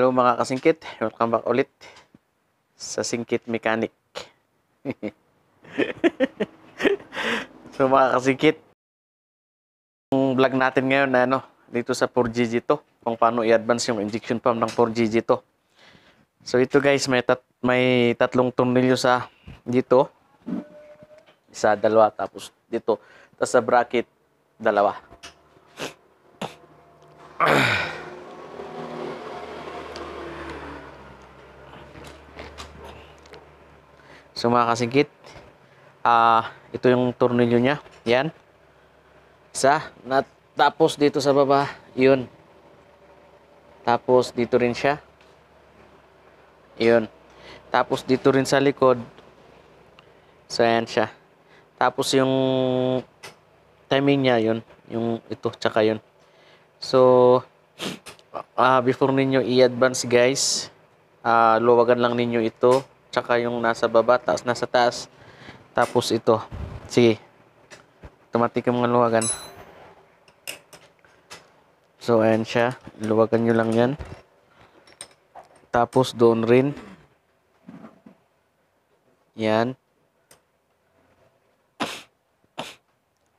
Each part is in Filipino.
Hello mga kasingkit, welcome back ulit sa Singkit Mechanic. so mga kasingkit, yung vlog natin ngayon na ano, dito sa 4GG to, kung paano i-advance yung injection pump ng 4GG to. So ito guys, may, tat may tatlong tornilyo sa dito, isa, dalawa, tapos dito, tapos sa bracket, dalawa. So mga kasingkit, uh, ito yung tornilyo niya. Yan. Sa, Tapos dito sa baba, yun. Tapos dito rin siya. Yun. Tapos dito rin sa likod. So ayan siya. Tapos yung timing niya yun. Yung ito tsaka yun. So uh, before ninyo i-advance guys, uh, luwagan lang ninyo ito tsaka yung nasa baba, taas, nasa taas. Tapos ito. Sige. Automatic yung mga luwagan. So, ayan siya. Luwagan nyo lang yan. Tapos, doon rin. Yan.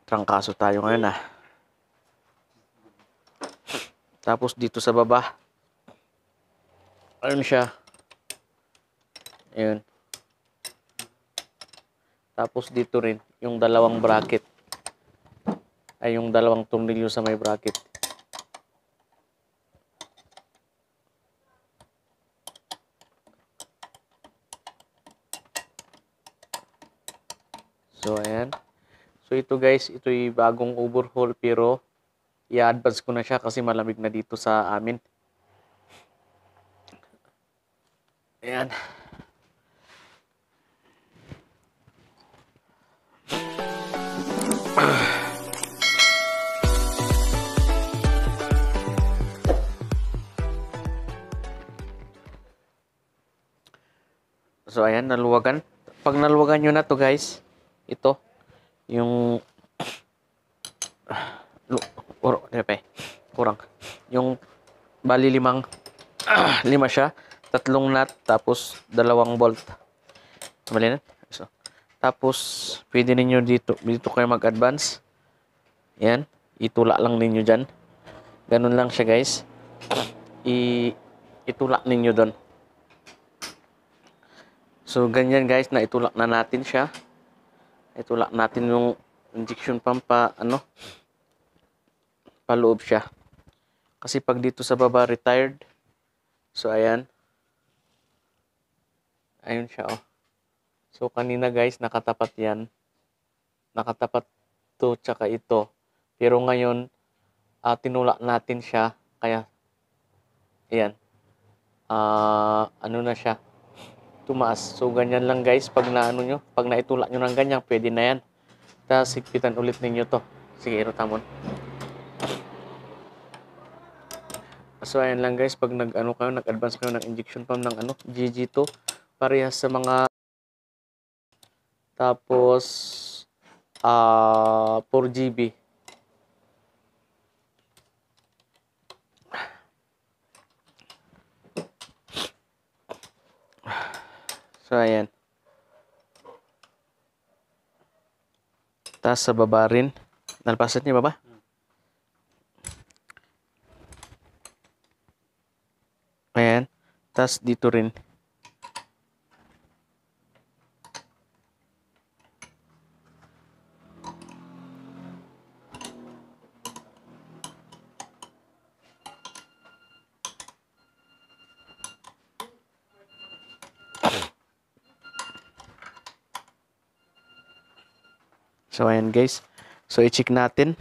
Trangkaso tayo ngayon ah. Tapos, dito sa baba. Ayan siya. Ayun. Tapos dito rin, yung dalawang bracket. Ay, yung dalawang tornilyo sa may bracket. So, ayan. So, ito guys, ito yung bagong overhaul pero i-advance ko na siya kasi malamig na dito sa amin. Ayan. Ayan. So, ayan, naluwagan. Pag naluwagan nyo na to guys, ito, yung, or, depe, ano eh, kurang, yung, bali limang, lima siya, tatlong nut, tapos dalawang bolt. Mali na? So, tapos, pwede ninyo dito, dito kayo mag-advance. Ayan, itula lang ninyo dyan. Ganun lang siya guys. I, itulak ninyo doon. So, ganyan guys, na itulak na natin siya. Itulak natin yung injection pump pa, ano, paloob siya. Kasi pag dito sa baba, retired. So, ayan. Ayun siya, oh. So, kanina guys, nakatapat yan. Nakatapat to, tsaka ito. Pero ngayon, uh, tinulak natin siya. Kaya, ayan. Uh, ano na siya? tumaas. So, ganyan lang guys. Pag naano nyo, pag naitulak nyo ng ganyan, pwede na yan. Tapos, higpitan ulit ninyo to. Sige, irotamon. So, ayan lang guys. Pag nag-ano kayo, nag-advance kayo ng injection pump ng ano, GG2. Parehas sa mga... Tapos, uh, ah, 4GB. So, ayan. Tapos sa baba rin. Nalpasan niya baba? Ayan. Tapos dito rin. So, ayan guys. So, i-check natin.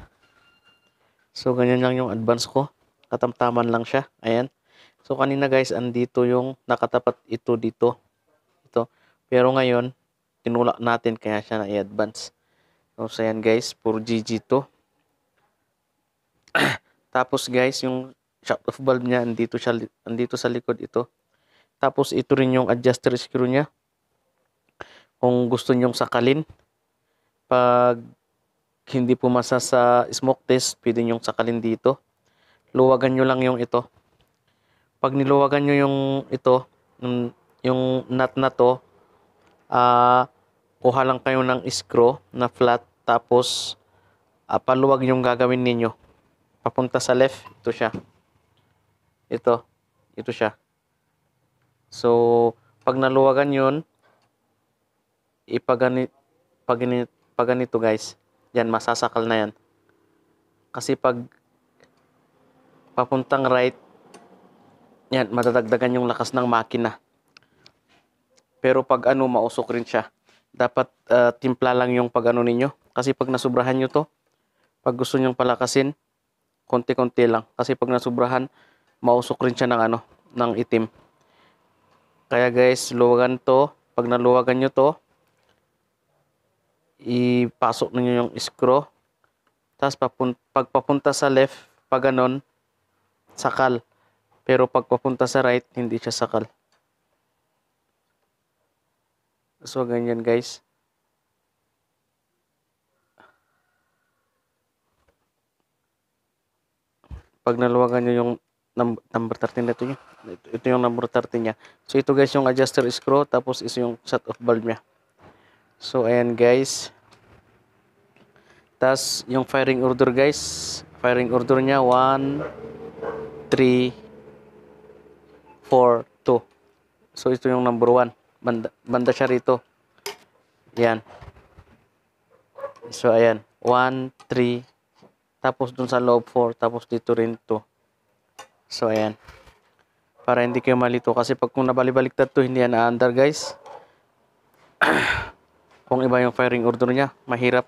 So, ganyan lang yung advance ko. Katamtaman lang siya. Ayan. So, kanina guys, andito yung nakatapat ito dito. Ito. Pero ngayon, tinulak natin kaya siya na i-advance. So, so, ayan guys. Puro GG to. Tapos guys, yung shock of valve niya, andito, siya, andito sa likod ito. Tapos, ito rin yung adjuster screw niya. Kung gusto nyong sakalin, pag hindi pumasa sa smoke test, pwede nyong sakalin dito. Luwagan nyo lang yung ito. Pag niluwagan nyo yung ito, yung nut na to, uh, kuha lang kayo ng screw na flat, tapos uh, paluwag yung gagawin ninyo. Papunta sa left, ito siya. Ito, ito siya. So, pag naluwagan yun, ipaganit, paginit, pag ganito guys, yan masasakal na yan. Kasi pag papuntang right, yan, madadagdagan yung lakas ng makina. Pero pag ano, mausok rin siya. Dapat uh, timpla lang yung pag ano ninyo. Kasi pag nasubrahan nyo to, pag gusto nyong palakasin, konti-konti lang. Kasi pag nasubrahan, mausok rin siya ng ano, ng itim. Kaya guys, luwagan to. Pag naluwagan nyo to, ipasok ninyo yung screw. Tapos papun pagpapunta sa left, pag ganun, sakal. Pero pagpapunta sa right, hindi siya sakal. So, ganyan guys. Pag naluwagan nyo yung number 13 na ito, ito yung number 13 niya. So, ito guys yung adjuster screw, tapos ito yung shut off valve niya. So, ayan guys. Tapos, yung firing order guys. Firing order niya, 1, 3, 4, 2. So, ito yung number 1. Banda, banda siya rito. Ayan. So, ayan. 1, 3, tapos dun sa loob 4, tapos dito rin 2. So, ayan. Para hindi kayo malito. Kasi pag kung nabalibaliktad to, hindi yan na-under guys. kung iba yung firing order niya, mahirap.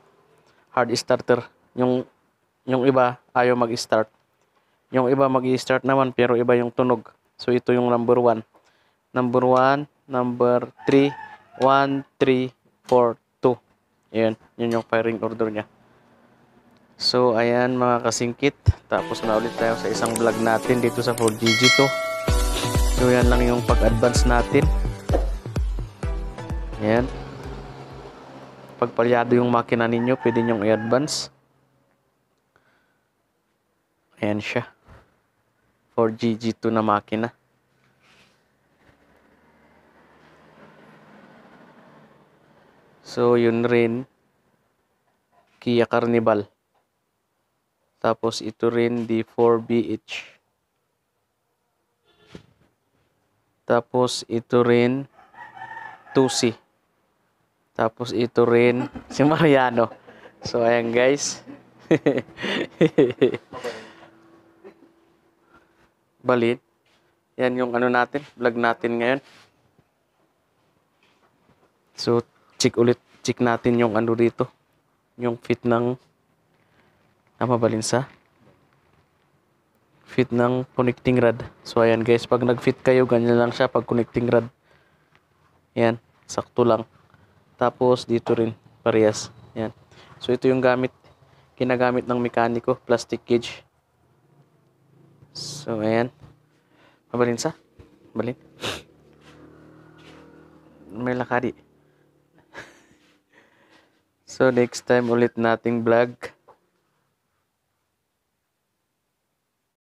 Hard starter. Yung, yung iba, ayaw mag-start. Yung iba mag-start naman, pero iba yung tunog. So, ito yung number 1. Number 1, number 3, 1, 3, 4, 2. Ayun, yun yung firing order niya. So, ayan mga kasingkit. Tapos na ulit tayo sa isang vlog natin dito sa 4GG to. So, yan lang yung pag-advance natin. Ayan. Pag yung makina ninyo, pwede nyong i-advance. Ayan siya. 4 g g 2 na makina. So, yun rin. Kia Carnival. Tapos, ito rin D4BH. Tapos, ito rin 2C. Tapos ito rin, si Mariano. So, ayan guys. Balit. Yan yung ano natin, vlog natin ngayon. So, check ulit, check natin yung ano dito. Yung fit ng Tama ah, ba Fit ng connecting rod. So, ayan guys. Pag nag-fit kayo, ganyan lang siya. Pag connecting rod. Yan. Sakto lang. Tapos dito rin, parehas. Yan. So ito yung gamit, kinagamit ng mekaniko, plastic cage. So ayan. Mabalin sa? Mabalin. May lakari. so next time ulit nating vlog.